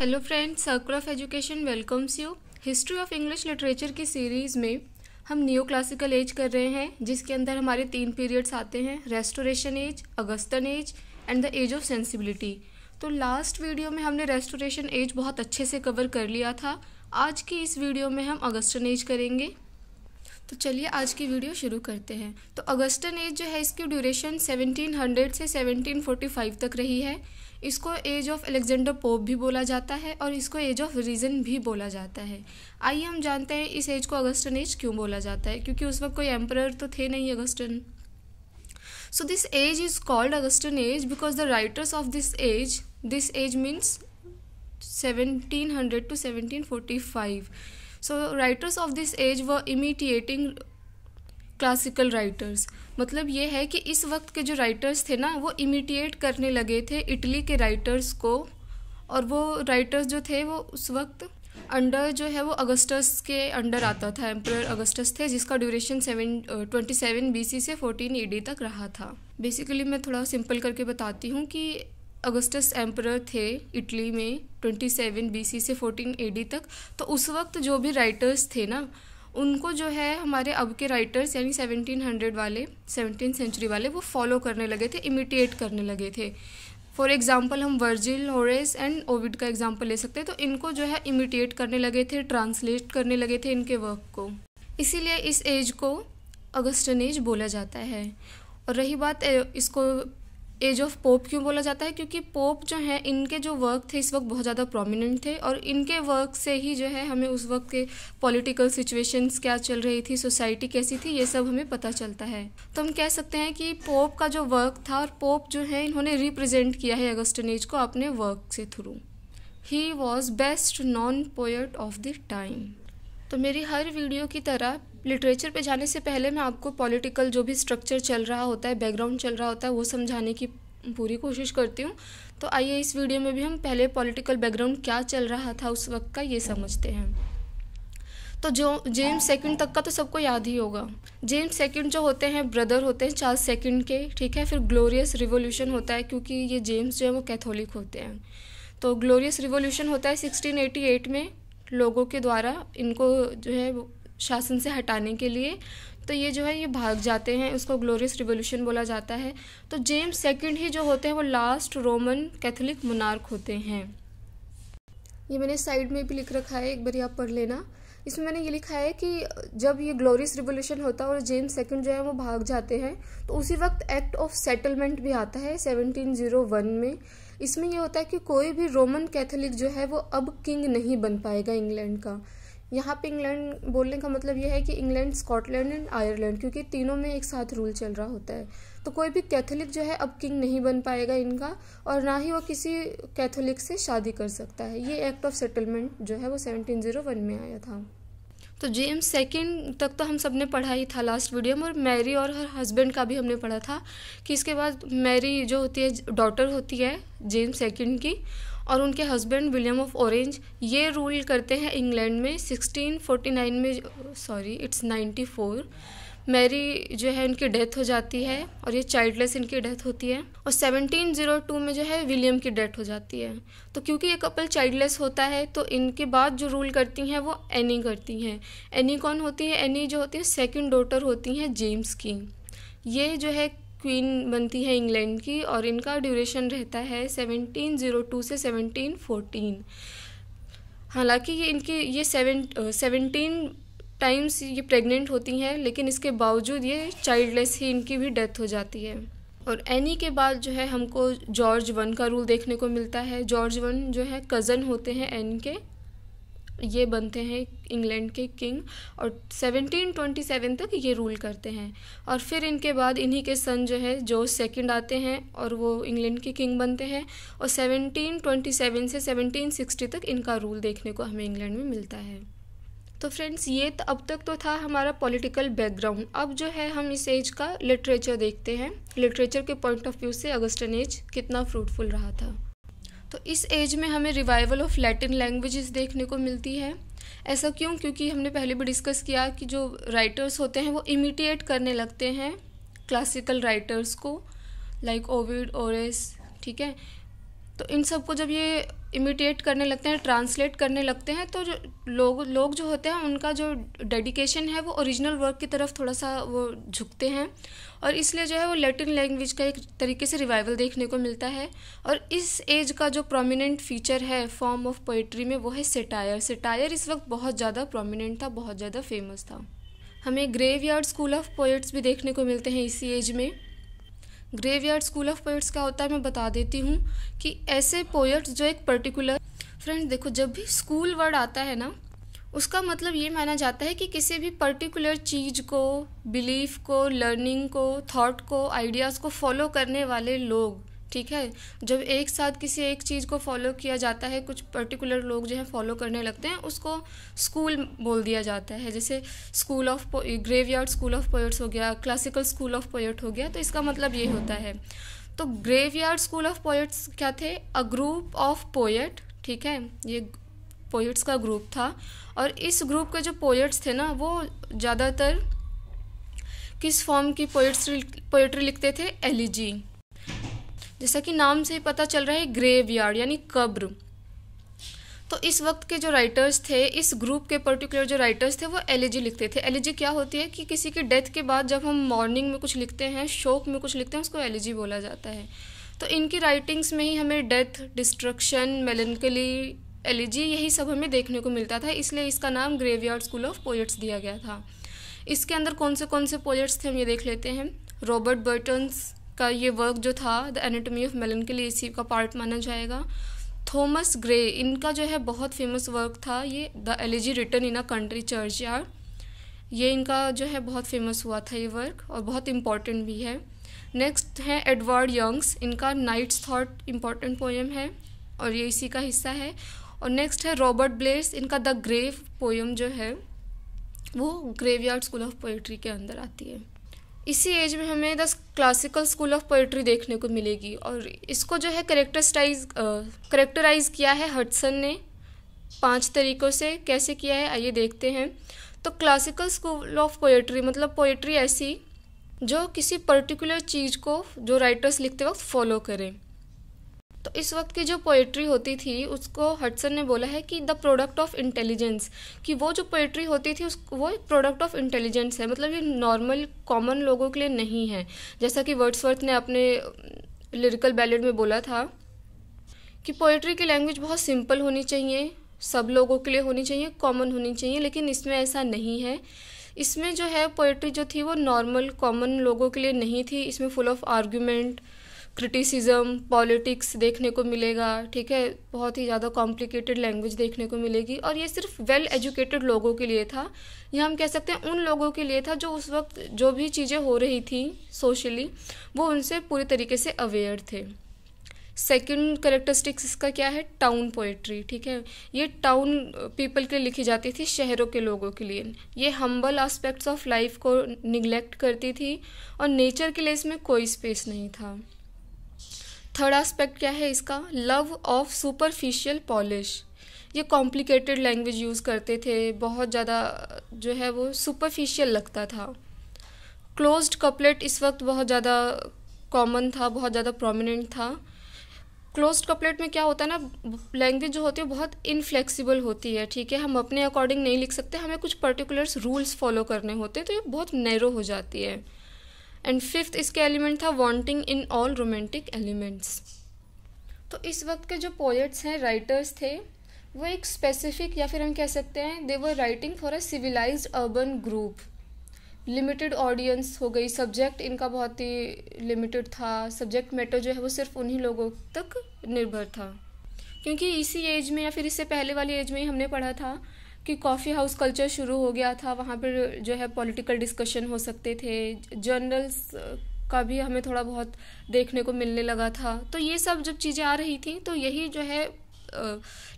Hello friends circle of education welcomes you history of English literature की series में हम new classical as कर रहे हैं जिसके अंदर हमारे तीन पीरियड्स आते हैं restoration age Augustan age and the age of sensibility तो लास्ट वीडियो में हमने रेस्टोरेशन एज बहुत अच्छे से कवर कर लिया था आज की इस वीडियो में हम अगस्तन एज करेंगे तो चलिए आज की वीडियो शुरू करते हैं तो अगस्टन एज जो है इसकी ड्यूरेशन 1700 से 1745 तक रही है इसको एज ऑफ अलेक्जेंडर पोप भी बोला जाता है और इसको एज ऑफ रीज़न भी बोला जाता है आइए हम जानते हैं इस एज को अगस्टन एज क्यों बोला जाता है क्योंकि उस वक्त कोई एम्पर तो थे नहीं Augustan so this age is called Augustan age because the writers of this age this age means seventeen to seventeen so writers of this age were imitating classical writers मतलब ये है कि इस वक्त के जो राइटर्स थे ना वो इमिटिएट करने लगे थे इटली के राइटर्स को और वो राइटर्स जो थे वो उस वक्त अंडर जो है वो अगस्टस के अंडर आता था एम्प्रर अगस्टस थे जिसका duration seven twenty seven B से फोर्टीन ई तक रहा था बेसिकली मैं थोड़ा सिंपल करके बताती हूँ कि अगस्टस एम्पर थे इटली में 27 बीसी से 14 एडी तक तो उस वक्त जो भी राइटर्स थे ना उनको जो है हमारे अब के राइटर्स यानी 1700 वाले 17 सेंचुरी वाले वो फॉलो करने लगे थे इमिटेट करने लगे थे फॉर एग्ज़ाम्पल हम वर्जिल होरेस एंड ओविड का एग्जाम्पल ले सकते हैं तो इनको जो है इमिटेट करने लगे थे ट्रांसलेट करने लगे थे इनके वर्क को इसीलिए इस एज को अगस्टन एज बोला जाता है और रही बात इसको एज ऑफ पोप क्यों बोला जाता है क्योंकि पोप जो है इनके जो वर्क थे इस वक्त बहुत ज़्यादा प्रोमिनेंट थे और इनके वर्क से ही जो है हमें उस वक्त के पॉलिटिकल सिचुएशंस क्या चल रही थी सोसाइटी कैसी थी ये सब हमें पता चलता है तो हम कह सकते हैं कि पोप का जो वर्क था और पोप जो है इन्होंने रिप्रेजेंट किया है अगस्टन एज को अपने वर्क से थ्रू ही was best known poet of the time तो मेरी हर वीडियो की तरह लिटरेचर पे जाने से पहले मैं आपको पॉलिटिकल जो भी स्ट्रक्चर चल रहा होता है बैकग्राउंड चल रहा होता है वो समझाने की पूरी कोशिश करती हूँ तो आइए इस वीडियो में भी हम पहले पॉलिटिकल बैकग्राउंड क्या चल रहा था उस वक्त का ये समझते हैं तो जो जेम्स सेकंड तक का तो सबको याद ही होगा जेम्स सेकंड जो होते हैं ब्रदर होते हैं चार्ल्स सेकंड के ठीक है फिर ग्लोरियस रिवोल्यूशन होता है क्योंकि ये जेम्स जो है वो कैथोलिक होते हैं तो ग्लोरियस रिवोल्यूशन होता है 1688 में लोगों के द्वारा इनको जो है शासन से हटाने के लिए तो ये जो है ये भाग जाते हैं उसको ग्लोरियस रिवोल्यूशन बोला जाता है तो जेम्स सेकंड ही जो होते हैं वो लास्ट रोमन कैथोलिक मुनार्क होते हैं ये मैंने साइड में भी लिख रखा है एक बार आप पढ़ लेना इसमें मैंने ये लिखा है कि जब ये ग्लोरियस रिवोल्यूशन होता है और जेम्स सेकंड जो है वो भाग जाते हैं तो उसी वक्त एक्ट ऑफ सेटलमेंट भी आता है 1701 में इसमें यह होता है कि कोई भी रोमन कैथोलिक जो है वो अब किंग नहीं बन पाएगा इंग्लैंड का यहाँ पे इंग्लैंड बोलने का मतलब यह है कि इंग्लैंड स्कॉटलैंड एंड आयरलैंड क्योंकि तीनों में एक साथ रूल चल रहा होता है तो कोई भी कैथोलिक जो है अब किंग नहीं बन पाएगा इनका और ना ही वो किसी कैथोलिक से शादी कर सकता है ये एक्ट ऑफ सेटलमेंट जो है वो वन oh में आया था तो जेम्स सेकेंड तक तो हम सब ने पढ़ा ही था लास्ट वीडियो में और मैरी और हर हस्बैंड का भी हमने पढ़ा था कि इसके बाद मैरी जो होती है डॉटर होती है जेम्स सेकेंड की और उनके हस्बैंड विलियम ऑफ ऑरेंज ये रूल करते हैं इंग्लैंड में 1649 में सॉरी इट्स 94 मैरी जो है इनकी डेथ हो जाती है और ये चाइल्डलेस इनकी डेथ होती है और 1702 में जो है विलियम की डेथ हो जाती है तो क्योंकि ये कपल चाइल्डलेस होता है तो इनके बाद जो रूल करती हैं वो एनी करती हैं एनी कौन होती है एनी जो होती है सेकेंड डॉटर होती हैं जेम्स की ये जो है क्वीन बनती है इंग्लैंड की और इनका ड्यूरेशन रहता है 1702 से 1714 हालांकि ये इनके ये सेवन सेवनटीन टाइम्स ये प्रेग्नेंट होती हैं लेकिन इसके बावजूद ये चाइल्डलेस ही इनकी भी डेथ हो जाती है और एनी के बाद जो है हमको जॉर्ज वन का रूल देखने को मिलता है जॉर्ज वन जो है कज़न होते हैं एन के ये बनते हैं इंग्लैंड के किंग और 1727 तक ये रूल करते हैं और फिर इनके बाद इन्हीं के सन जो है जो सेकंड आते हैं और वो इंग्लैंड के किंग बनते हैं और 1727 से 1760 तक इनका रूल देखने को हमें इंग्लैंड में मिलता है तो फ्रेंड्स ये तो अब तक तो था हमारा पॉलिटिकल बैकग्राउंड अब जो है हम इस एज का लिटरेचर देखते हैं लिटरेचर के पॉइंट ऑफ व्यू से अगस्टन एज कितना फ्रूटफुल रहा था तो इस एज में हमें रिवाइवल ऑफ लैटिन लैंग्वेजेस देखने को मिलती है ऐसा क्यों क्योंकि हमने पहले भी डिस्कस किया कि जो राइटर्स होते हैं वो इमिटिएट करने लगते हैं क्लासिकल राइटर्स को लाइक ओविड ओरेस ठीक है तो इन सब को जब ये इमिटेट करने लगते हैं ट्रांसलेट करने लगते हैं तो जो लोग लोग जो होते हैं उनका जो डेडिकेशन है वो ओरिजिनल वर्क की तरफ थोड़ा सा वो झुकते हैं और इसलिए जो है वो लैटिन लैंग्वेज का एक तरीके से रिवाइवल देखने को मिलता है और इस एज का जो प्रोमिनेंट फीचर है फॉर्म ऑफ पोइट्री में वो है सेटायर सेटायर इस वक्त बहुत ज़्यादा प्रोमिनेंट था बहुत ज़्यादा फेमस था हमें graveyard school of poets भी देखने को मिलते हैं इसी एज में ग्रेवयार्ड स्कूल ऑफ पोइट्स क्या होता है मैं बता देती हूँ कि ऐसे पोइट्स जो एक पर्टिकुलर फ्रेंड्स देखो जब भी स्कूल वर्ड आता है ना उसका मतलब ये माना जाता है कि किसी भी पर्टिकुलर चीज़ को बिलीफ को लर्निंग को थॉट को आइडियाज़ को फॉलो करने वाले लोग ठीक है जब एक साथ किसी एक चीज़ को फॉलो किया जाता है कुछ पर्टिकुलर लोग जो है फॉलो करने लगते हैं उसको स्कूल बोल दिया जाता है जैसे school of graveyard school of poets हो गया क्लासिकल स्कूल ऑफ पोएट हो गया तो इसका मतलब ये होता है तो ग्रेवयार्ड स्कूल ऑफ पोएट्स क्या थे अ ग्रुप ऑफ पोएट ठीक है ये पोएट्स का ग्रुप था और इस ग्रुप के जो पोएट्स थे ना वो ज़्यादातर किस फॉर्म की पोएट्स पोएट्री लिखते थे एलिजी जैसा कि नाम से पता चल रहा है ग्रेव यानी कब्र तो इस वक्त के जो राइटर्स थे इस ग्रुप के पर्टिकुलर जो राइटर्स थे वो एलिजी लिखते थे एलिजी क्या होती है कि किसी की डेथ के बाद जब हम मॉर्निंग में कुछ लिखते हैं शोक में कुछ लिखते हैं उसको एलिजी बोला जाता है तो इनकी राइटिंग्स में ही हमें डेथ डिस्ट्रक्शन मेलनकली एलिजी यही सब हमें देखने को मिलता था इसलिए इसका नाम ग्रेवयार्ड स्कूल ऑफ पोइट्स दिया गया था इसके अंदर कौन से कौन से पोइट्स थे हम ये देख लेते हैं रॉबर्ट बर्टन्स का ये वर्क जो था द एनाटॉमी ऑफ मेलन के लिए इसी का पार्ट माना जाएगा थॉमस ग्रे इनका जो है बहुत फेमस वर्क था ये the elegy written in a country churchyard ये इनका जो है बहुत फेमस हुआ था ये वर्क और बहुत इम्पॉर्टेंट भी है नेक्स्ट है एडवर्ड यंग्स इनका नाइट्स थॉट इम्पॉर्टेंट पोएम है और ये इसी का हिस्सा है और नेक्स्ट है रॉबर्ट ब्लेस इनका द ग्रेव पोएम जो है वो ग्रेवयार्ड स्कूल ऑफ पोइट्री के अंदर आती है इसी एज में हमें the classical school of poetry देखने को मिलेगी और इसको जो है करेक्टरस्टाइज करेक्टराइज किया है हटसन ने पांच तरीक़ों से कैसे किया है आइए देखते हैं तो क्लासिकल स्कूल ऑफ पोइट्री मतलब पोइट्री ऐसी जो किसी पर्टिकुलर चीज़ को जो राइटर्स लिखते वक्त फॉलो करें तो इस वक्त की जो पोइट्री होती थी उसको हटसन ने बोला है कि द प्रोडक्ट ऑफ इंटेलिजेंस कि वो जो पोइट्री होती थी उस वो एक प्रोडक्ट ऑफ इंटेलिजेंस है मतलब ये नॉर्मल कॉमन लोगों के लिए नहीं है जैसा कि वर्ड्सवर्थ ने अपने लिरिकल बैलेट में बोला था कि पोइट्री की लैंग्वेज बहुत सिंपल होनी चाहिए सब लोगों के लिए होनी चाहिए कॉमन होनी चाहिए लेकिन इसमें ऐसा नहीं है इसमें जो है पोइट्री जो थी वो नॉर्मल कॉमन लोगों के लिए नहीं थी इसमें full of argument criticism politics देखने को मिलेगा ठीक है बहुत ही ज़्यादा कॉम्प्लिकेटेड लैंग्वेज देखने को मिलेगी और ये सिर्फ वेल एजुकेटेड लोगों के लिए था या हम कह सकते हैं उन लोगों के लिए था जो उस वक्त जो भी चीज़ें हो रही थी सोशली वो उनसे पूरी तरीके से अवेयर थे सेकेंड करेक्टरिस्टिक्स इसका क्या है टाउन पोइट्री ठीक है ये टाउन पीपल के लिए लिखी जाती थी शहरों के लोगों के लिए ये हम्बल आस्पेक्ट्स ऑफ लाइफ को निगलेक्ट करती थी और नेचर के लिए इसमें कोई स्पेस नहीं था थर्ड एस्पेक्ट क्या है इसका लव ऑफ सुपरफिशियल पॉलिश ये कॉम्प्लिकेटेड लैंग्वेज यूज़ करते थे बहुत ज़्यादा जो है वो सुपरफिशियल लगता था क्लोज्ड कपलेट इस वक्त बहुत ज़्यादा कॉमन था बहुत ज़्यादा प्रोमिनेंट था क्लोज्ड कपलेट में क्या होता है ना लैंग्वेज जो होती है बहुत इनफ्लेक्सिबल होती है ठीक है हम अपने अकॉर्डिंग नहीं लिख सकते हमें कुछ पर्टिकुलर्स रूल्स फॉलो करने होते हैं तो ये बहुत नैरो हो जाती है एंड फिफ्थ इसके एलिमेंट था wanting in all romantic elements तो इस वक्त के जो पोएट्स हैं राइटर्स थे वो एक स्पेसिफिक या फिर हम कह सकते हैं they were writing for a civilise urban group limited audience हो गई सब्जेक्ट इनका बहुत ही लिमिटेड था सब्जेक्ट मैटर जो है वो सिर्फ उन्हीं लोगों तक निर्भर था क्योंकि इसी एज में या फिर इससे पहले वाली एज में ही हमने पढ़ा था कि कॉफ़ी हाउस कल्चर शुरू हो गया था वहाँ पर जो है पॉलिटिकल डिस्कशन हो सकते थे जर्नल्स का भी हमें थोड़ा बहुत देखने को मिलने लगा था तो ये सब जब चीज़ें आ रही थी तो यही जो है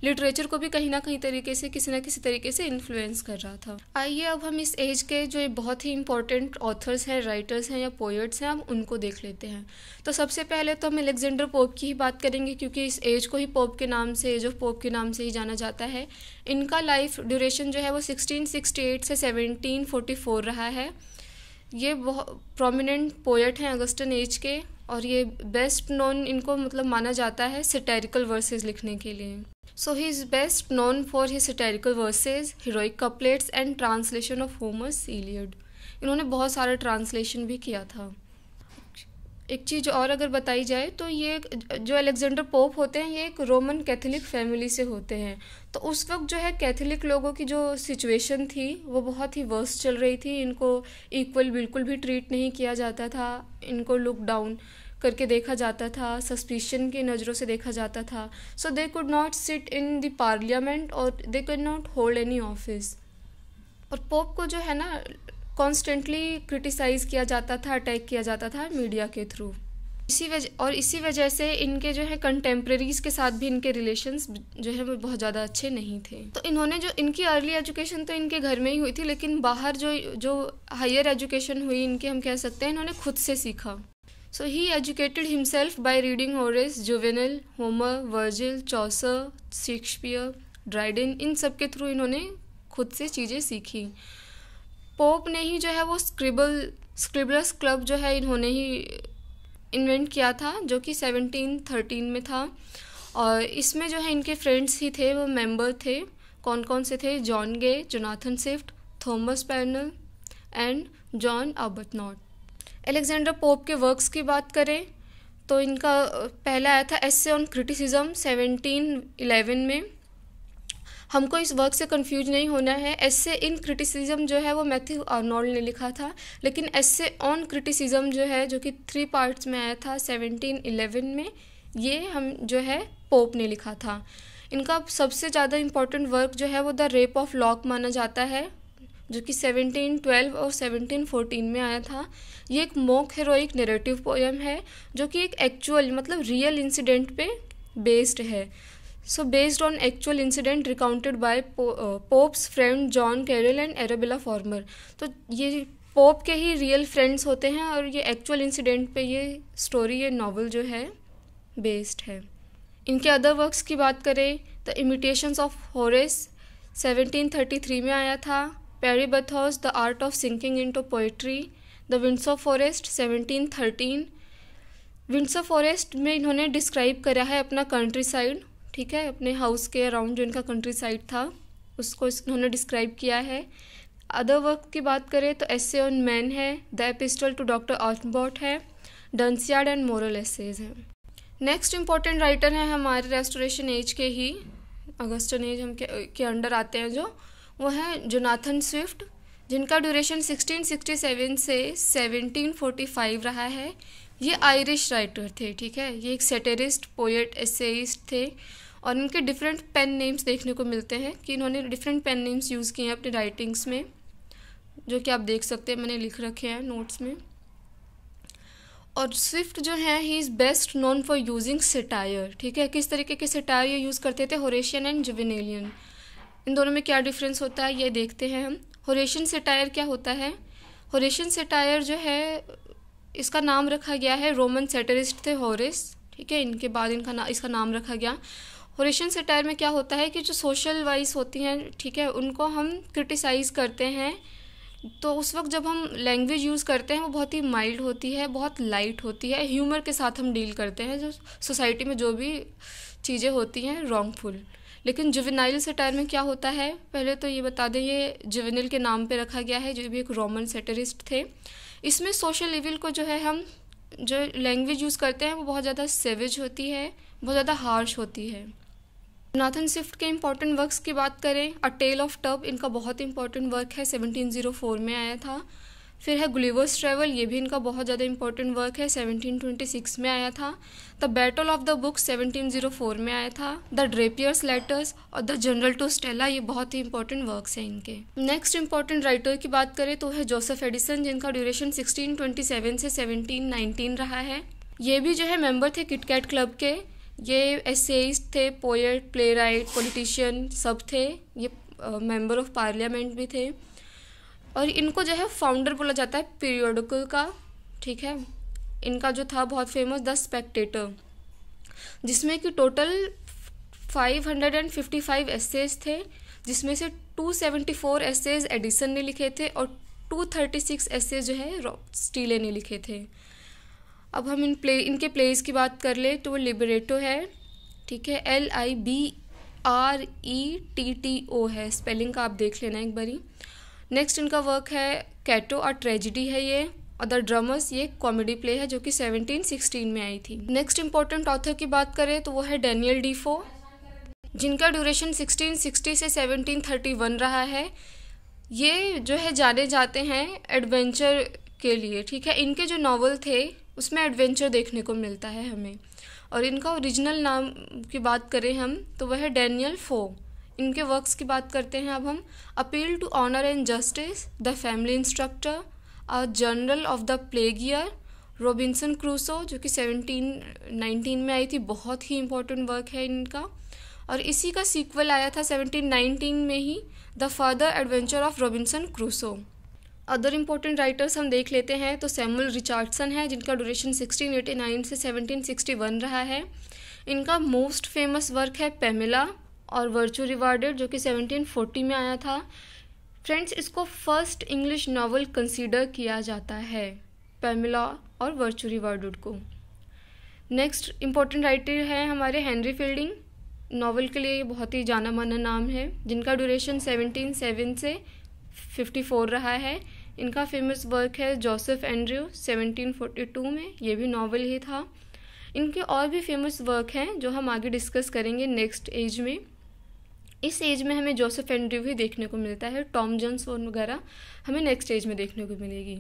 लिटरेचर को भी कहीं ना कहीं तरीके से किसी ना किसी तरीके से इन्फ्लुएंस कर रहा था आइए अब हम इस एज के जो बहुत ही इंपॉर्टेंट ऑथर्स हैं राइटर्स हैं या पोइट्स हैं हम उनको देख लेते हैं तो सबसे पहले तो हम एलेक्जेंडर पोप की ही बात करेंगे क्योंकि इस एज को ही पोप के नाम से एज ऑफ पोप के नाम से ही जाना जाता है इनका लाइफ ड्यूरेशन जो है वो सिक्सटीन से सेवनटीन रहा है ये बहुत प्रोमिनेंट पोइट हैं अगस्टन एज के और ये बेस्ट नॉन इनको मतलब माना जाता है सिटेरिकल वर्सेज लिखने के लिए so he is best known for he satirical verses heroic couplets and translation of Homer's Iliad इन्होंने बहुत सारा ट्रांसलेशन भी किया था एक चीज़ और अगर बताई जाए तो ये जो अलेक्जेंडर पोप होते हैं ये एक रोमन कैथोलिक फैमिली से होते हैं तो उस वक्त जो है कैथोलिक लोगों की जो सिचुएशन थी वो बहुत ही वर्स चल रही थी इनको इक्वल बिल्कुल भी ट्रीट नहीं किया जाता था इनको लुक डाउन करके देखा जाता था सस्पिशन की नज़रों से देखा जाता था so they could not sit in the parliament और they could not hold any office और पोप को जो है ना कॉन्स्टेंटली क्रिटिसाइज़ किया जाता था अटैक किया जाता था मीडिया के थ्रू इसी वजह और इसी वजह से इनके जो है कंटेम्प्रेरीज के साथ भी इनके रिलेशंस जो है वो बहुत ज़्यादा अच्छे नहीं थे तो इन्होंने जो इनकी अर्ली एजुकेशन तो इनके घर में ही हुई थी लेकिन बाहर जो जो हायर एजुकेशन हुई इनके हम कह सकते हैं इन्होंने खुद से सीखा so he educated himself by reading Horace Juvenal Homer Virgil Chaucer Shakespeare Dryden इन सब के थ्रू इन्होंने खुद से चीज़ें सीखी पोप ने ही जो है वो स्क्रिबल स्क्रिबलर्स क्लब जो है इन्होंने ही इन्वेंट किया था जो कि 1713 में था और इसमें जो है इनके फ्रेंड्स ही थे वो मेंबर थे कौन कौन से थे John Gay Jonathan Swift Thomas Parnell and John Arbuthnot Alexander Pope के वर्क्स की बात करें तो इनका पहला आया था एस ऑन क्रिटिसिज्म 1711 में हमको इस वर्क से कन्फ्यूज नहीं होना है ऐसे इन क्रिटिसिज्म जो है वो मैथ्यू आर्नोल्ड ने लिखा था लेकिन ऐसे ऑन क्रिटिसिज्म जो है जो कि थ्री पार्ट्स में आया था सेवनटीन इलेवन में ये हम जो है पोप ने लिखा था इनका सबसे ज़्यादा इम्पोर्टेंट वर्क जो है वो द रेप ऑफ लॉक माना जाता है जो कि 1712 और 1714 में आया था ये एक मोक हेरोइक नेरेटिव पोएम है जो कि एक एक्चुअल मतलब रियल इंसिडेंट पे बेस्ड है So, based on actual incident recounted by po- uh, Pope's friend John Carroll and Arabella Former. तो ये पोप के ही रियल फ्रेंड्स होते हैं और ये एक्चुअल इंसिडेंट पे ये स्टोरी ये नावल जो है बेस्ड है इनके अदर वर्क्स की बात करें द इमिटेशंस ऑफ हॉरेस 1733 में आया था Peri Bathous the art of sinking into poetry the winds of forest 1713 winds of forest में इन्होंने डिस्क्राइब करा है अपना कंट्री साइड ठीक है अपने हाउस के अराउंड जो इनका कंट्री साइड था उसको इन्होंने डिस्क्राइब किया है अदर वर्क की बात करें तो एस ऑन मैन है द एपिस्टल टू डॉक्टर ऑटबॉट है डंसियाड एंड मोरल एसेज है नेक्स्ट इम्पॉर्टेंट राइटर हैं हमारे रेस्टोरेशन एज के ही अगस्टन एज हम के, के अंडर आते हैं जो वो हैं जोनाथन स्विफ्ट जिनका ड्यूरेशन 1667 से 1745 रहा है ये आयरिश राइटर थे ठीक है ये एक सेटेरिस्ट पोइट एसेइस्ट थे और इनके डिफरेंट पेन नेम्स देखने को मिलते हैं कि इन्होंने डिफरेंट पेन नेम्स यूज़ किए हैं अपने राइटिंग्स में जो कि आप देख सकते हैं मैंने लिख रखे हैं नोट्स में और स्विफ्ट जो है he is best known for using satire ठीक है किस तरीके के सटायर ये यूज़ करते थे होरेशियन एंड जुविनेलियन इन दोनों में क्या डिफरेंस होता है ये देखते हैं हम होरेशियन सेटायर क्या होता है होरेशियन सेटायर जो है इसका नाम रखा गया है रोमन सेटरिस्ट थे हॉरिस ठीक है इनके बाद इनका ना इसका नाम रखा गया होरेशियन सेटायर में क्या होता है कि जो सोशल वाइज होती हैं ठीक है उनको हम क्रिटिसाइज़ करते हैं तो उस वक्त जब हम लैंग्वेज यूज़ करते हैं वो बहुत ही माइल्ड होती है बहुत लाइट होती है ह्यूमर के साथ हम डील करते हैं जो सोसाइटी में जो भी चीज़ें होती हैं रॉन्गफुल लेकिन जुवेनाइल सटायर में क्या होता है पहले तो ये बता दें ये जुवेनिल के नाम पे रखा गया है जो भी एक रोमन सेटरिस्ट थे इसमें सोशल इविल को जो है हम जो लैंग्वेज यूज़ करते हैं वो बहुत ज़्यादा सेवेज होती है बहुत ज़्यादा हार्श होती है नाथन स्विफ्ट के इम्पॉर्टेंट वर्क्स की बात करें अ टेल ऑफ टब इनका बहुत इंपॉर्टेंट वर्क है 1704 में आया था फिर है गुलिवर्स ट्रेवल ये भी इनका बहुत ज़्यादा इंपॉर्टेंट वर्क है 1726 में आया था the battle of the book 1704 में आया था द ड्रेपियर्स लेटर्स और द जनरल टू स्टेला ये बहुत ही इंपॉर्टेंट वर्क्स हैं इनके नेक्स्ट इंपॉर्टेंट राइटर की बात करें तो है जोसेफ एडिसन जिनका ड्यूरेशन सिक्सटीन से सेवनटीन रहा है ये भी जो है मेम्बर थे किटकैट क्लब के ये एसेइस्ट थे पोएट प्ले राइट पोलिटिशियन सब थे ये मेंबर ऑफ पार्लियामेंट भी थे और इनको जो है फाउंडर बोला जाता है पीरियोडिकल का ठीक है इनका जो था बहुत फेमस द स्पेक्टेटर जिसमें कि टोटल 555 एसेज थे जिसमें से 274 एसेज एडिसन ने लिखे थे और 236 एसेज जो है स्टीले ने लिखे थे अब हम इन प्ले इनके प्लेज की बात कर ले तो वो लिबरेटो है ठीक है L I B R E T T O है स्पेलिंग का आप देख लेना एक बारी नेक्स्ट इनका वर्क है कैटो और ट्रेजिडी है ये और द ड्रमर्स ये कॉमेडी प्ले है जो कि 1716 में आई थी नेक्स्ट इंपॉर्टेंट ऑथर की बात करें तो वो है डेनियल डीफो जिनका ड्यूरेशन 1660 से 1731 रहा है ये जो है जाने जाते हैं एडवेंचर के लिए ठीक है इनके जो नावल थे उसमें एडवेंचर देखने को मिलता है हमें और इनका ओरिजिनल नाम की बात करें हम तो वह है डैनियल फो इनके वर्क्स की बात करते हैं अब हम appeal to honour and justice the family instructor a journal of the plague year Robinson Crusoe जो कि सेवनटीन नाइनटीन में आई थी बहुत ही इम्पोर्टेंट वर्क है इनका और इसी का सीक्वल आया था 1719 में ही the further adventure of Robinson Crusoe other important writers हम देख लेते हैं तो सैमुअल रिचार्डसन है जिनका ड्यूरेशन 1689 से 1761 रहा है इनका मोस्ट फेमस वर्क है पेमिला और वर्चू रिवार्डेड जो कि 1740 में आया था फ्रेंड्स इसको फर्स्ट इंग्लिश नावल कंसीडर किया जाता है पेमिला और वर्चू रिवार्डेड को नेक्स्ट इंपॉर्टेंट राइटर है हमारे हेनरी फील्डिंग नावल के लिए बहुत ही जाना माना नाम है जिनका ड्यूरेशन सेवनटीन सेवन से फिफ्टी फोर रहा है इनका फेमस वर्क है जोसेफ एंड्रयू 1742 में ये भी नावल ही था इनके और भी फेमस वर्क हैं जो हम आगे डिस्कस करेंगे नेक्स्ट एज में इस एज में हमें जोसेफ एंड्रयू भी देखने को मिलता है टॉम जॉन्स वगैरह हमें नेक्स्ट एज में देखने को मिलेगी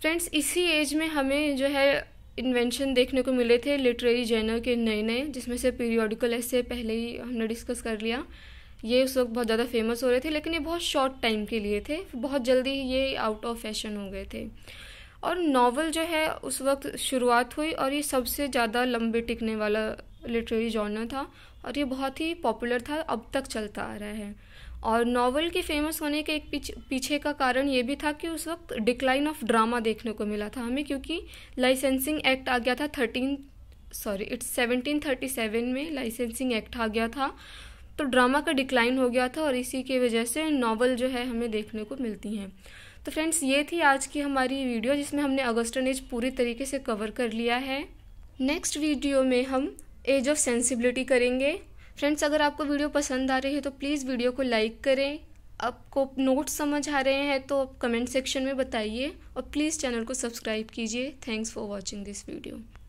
फ्रेंड्स इसी एज में हमें जो है इन्वेंशन देखने को मिले थे लिटरेरी जर्नल के नए नए जिसमें से पीरियोडिकल ऐसे पहले ही हमने डिस्कस कर लिया ये उस वक्त बहुत ज़्यादा फेमस हो रहे थे लेकिन ये बहुत शॉर्ट टाइम के लिए थे बहुत जल्दी ये आउट ऑफ फैशन हो गए थे और नावल जो है उस वक्त शुरुआत हुई और ये सबसे ज़्यादा लंबे टिकने वाला लिटरेरी जॉनर था और ये बहुत ही पॉपुलर था अब तक चलता आ रहा है और नॉवल के फेमस होने के एक पीछ, पीछे का कारण ये भी था कि उस वक्त डिक्लाइन ऑफ ड्रामा देखने को मिला था हमें क्योंकि लाइसेंसिंग एक्ट आ गया था thirteen sorry it's seventeen thirty seven में लाइसेंसिंग एक्ट आ गया था तो ड्रामा का डिक्लाइन हो गया था और इसी के वजह से नावल जो है हमें देखने को मिलती हैं तो फ्रेंड्स ये थी आज की हमारी वीडियो जिसमें हमने अगस्टन एज पूरी तरीके से कवर कर लिया है नेक्स्ट वीडियो में हम एज ऑफ सेंसिबिलिटी करेंगे फ्रेंड्स अगर आपको वीडियो पसंद आ रही है तो प्लीज़ वीडियो को लाइक करें आपको नोट्स समझ आ रहे हैं तो आप कमेंट सेक्शन में बताइए और प्लीज़ चैनल को सब्सक्राइब कीजिए thanks for watching this video